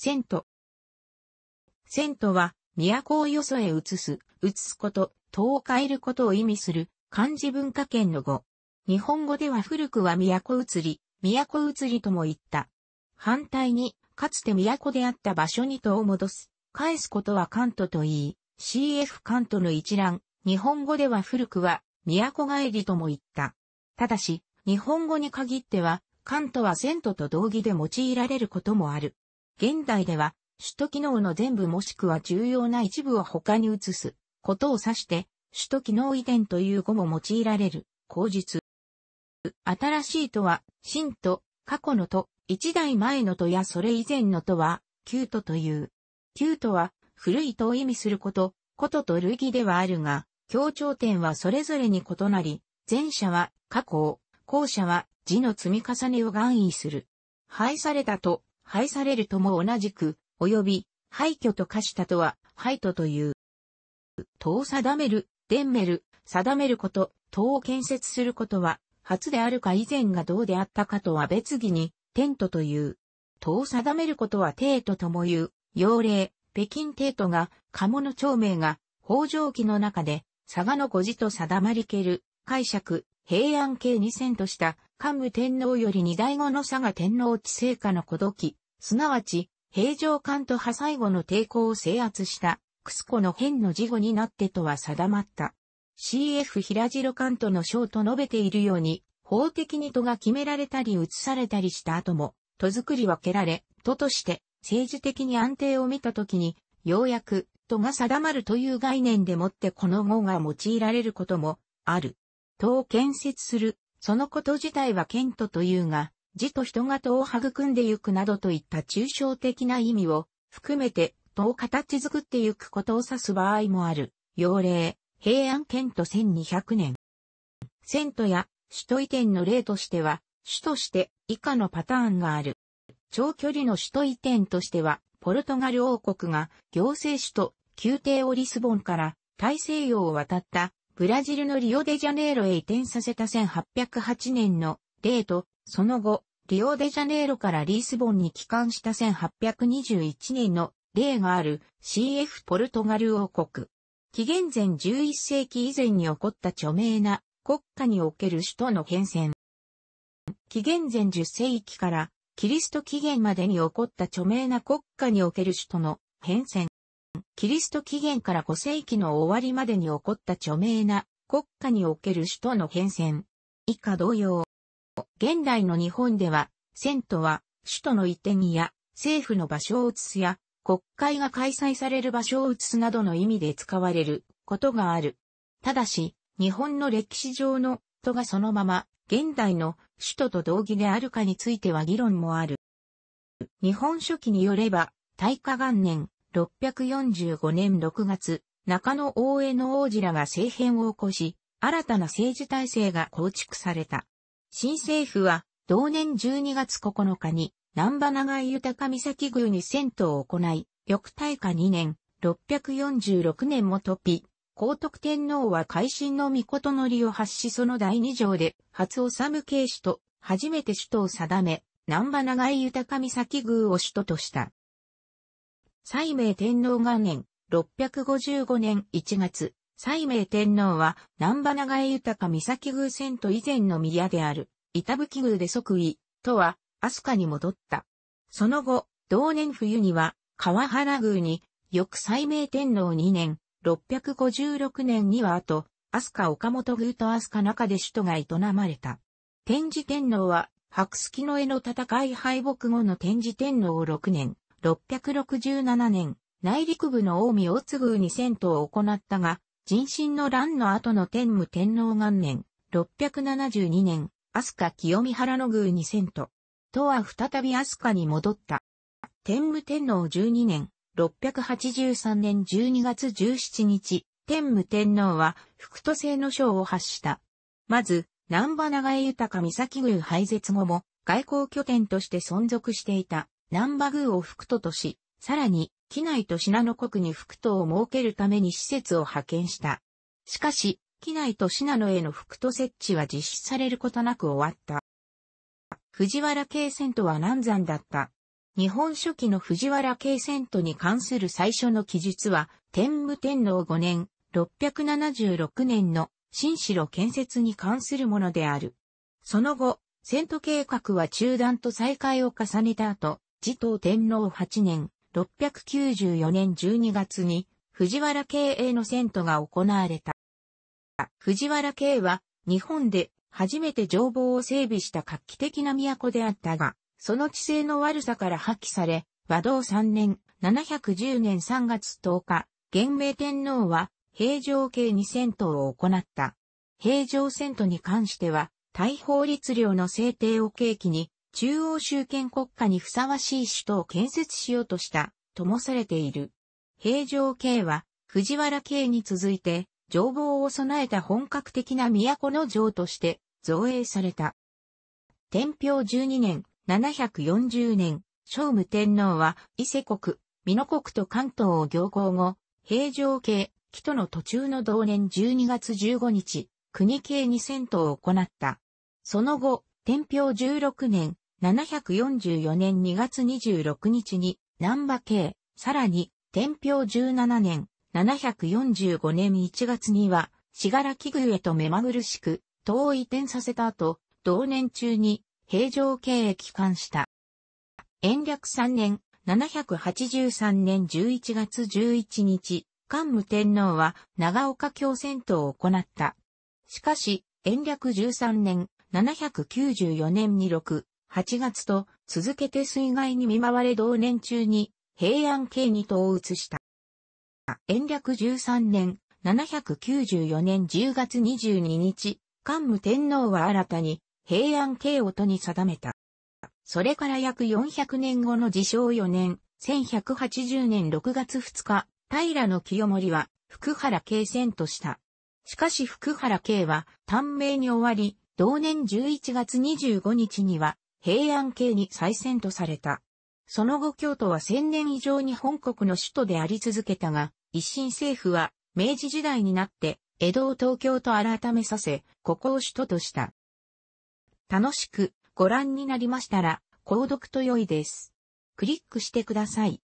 セント。セントは、都をよそへ移す、移すこと、都を変えることを意味する、漢字文化圏の語。日本語では古くは都移り、都移りとも言った。反対に、かつて都であった場所に都を戻す、返すことは関東と言い、CF 関東の一覧、日本語では古くは、都帰りとも言った。ただし、日本語に限っては、関東は遷都と同義で用いられることもある。現代では、首都機能の全部もしくは重要な一部を他に移すことを指して、首都機能移転という語も用いられる、口実。新しいとは、新と、過去のと、一代前のとやそれ以前のとは、旧都という。旧都は、古いとを意味すること、ことと類義ではあるが、協調点はそれぞれに異なり、前者は過去を、後者は字の積み重ねを含意する。廃されたと廃されるとも同じく、及び、廃墟と化したとは、廃都という。都を定める、伝める、定めること、都を建設することは、初であるか以前がどうであったかとは別義に、ン都という。都を定めることは帝都とも言う。要令、北京帝都が、鴨の長名が、北条記の中で、佐賀の五字と定まりける、解釈、平安系二世とした桓武天皇より二代後の佐賀天皇治世下の古土器、すなわち平城関と破西後の抵抗を制圧したクスコの変の事後になってとは定まった。CF 平城関との章と述べているように、法的に都が決められたり移されたりした後も、都作り分けられ、都として政治的に安定を見た時に、ようやく都が定まるという概念でもってこの語が用いられることもある。塔を建設する、そのこと自体は剣とというが、字と人がを育んでゆくなどといった抽象的な意味を含めて、塔を形作ってゆくことを指す場合もある。要例、平安剣と1200年。戦とや首都移転の例としては、主として以下のパターンがある。長距離の首都移転としては、ポルトガル王国が行政首都、宮廷をリスボンから大西洋を渡ったブラジルのリオデジャネイロへ移転させた1808年の例と、その後、リオデジャネイロからリースボンに帰還した1821年の例がある CF ポルトガル王国。紀元前11世紀以前に起こった著名な国家における首都の変遷。紀元前10世紀からキリスト紀元までに起こった著名な国家における首都の変遷。キリスト起源から5世紀の終わりまでに起こった著名な国家における首都の変遷。以下同様。現代の日本では、遷都は首都の移転や政府の場所を移すや国会が開催される場所を移すなどの意味で使われることがある。ただし、日本の歴史上の都がそのまま現代の首都と同義であるかについては議論もある。日本書紀によれば、大化元年、645年6月、中野大江の王子らが政変を起こし、新たな政治体制が構築された。新政府は、同年12月9日に、南波長井豊岬宮に戦闘を行い、翌大化2年、646年もとぴ、高徳天皇は改新の御事のりを発しその第二条で、初治慶主と、初めて首都を定め、南波長井豊岬宮を首都とした。西明天皇元年、655年1月、西明天皇は、南波長江豊三崎宮遷都以前の宮である、板吹宮で即位、とは、飛鳥に戻った。その後、同年冬には、川原宮に、翌西明天皇2年、656年には後、飛鳥岡本宮と飛鳥中で首都が営まれた。天智天皇は、白月の絵の戦い敗北後の天智天皇6年、667年、内陸部の近江大津宮に戦闘を行ったが、人心の乱の後の天武天皇元年、672年、飛鳥清見原の宮に戦闘。とは再び飛鳥に戻った。天武天皇12年、683年12月17日、天武天皇は、福都制の章を発した。まず、南波長江豊岬宮廃絶後も、外交拠点として存続していた。南波宮を副都とし、さらに、機内と信濃国に副都を設けるために施設を派遣した。しかし、機内と信濃への副都設置は実施されることなく終わった。藤原慶戦とは難産だった。日本初期の藤原慶戦とに関する最初の記述は、天武天皇5年、676年の新城建設に関するものである。その後、遷都計画は中断と再開を重ねた後、持統天皇8年、694年12月に、藤原慶永の遷都が行われた。藤原慶は、日本で初めて城防を整備した画期的な都であったが、その知性の悪さから破棄され、和道3年、710年3月10日、元明天皇は、平城慶に遷都を行った。平城遷都に関しては、大法律令の制定を契機に、中央集権国家にふさわしい首都を建設しようとした、ともされている。平城京は、藤原京に続いて、城防を備えた本格的な都の城として造営された。天平12年、740年、聖武天皇は伊勢国、美濃国と関東を行行後、平城京、木との途中の同年12月15日、国慶に戦闘を行った。その後、天平16年、744年2月26日に、南馬系、さらに、天平17年、745年1月には、死柄木宮へと目まぐるしく、党を移転させた後、同年中に、平城系へ帰還した。延暦3年、783年11月11日、桓武天皇は長岡京戦闘を行った。しかし、延暦13年、794年に6、8月と続けて水害に見舞われ同年中に平安京に統移した。延暦13年、794年10月22日、桓武天皇は新たに平安京を都に定めた。それから約400年後の自称4年、1180年6月2日、平清盛は福原慶戦とした。しかし福原慶は短命に終わり、同年11月25日には平安京に再選とされた。その後京都は千年以上に本国の首都であり続けたが、一新政府は明治時代になって江戸を東京と改めさせ、ここを首都とした。楽しくご覧になりましたら、購読と良いです。クリックしてください。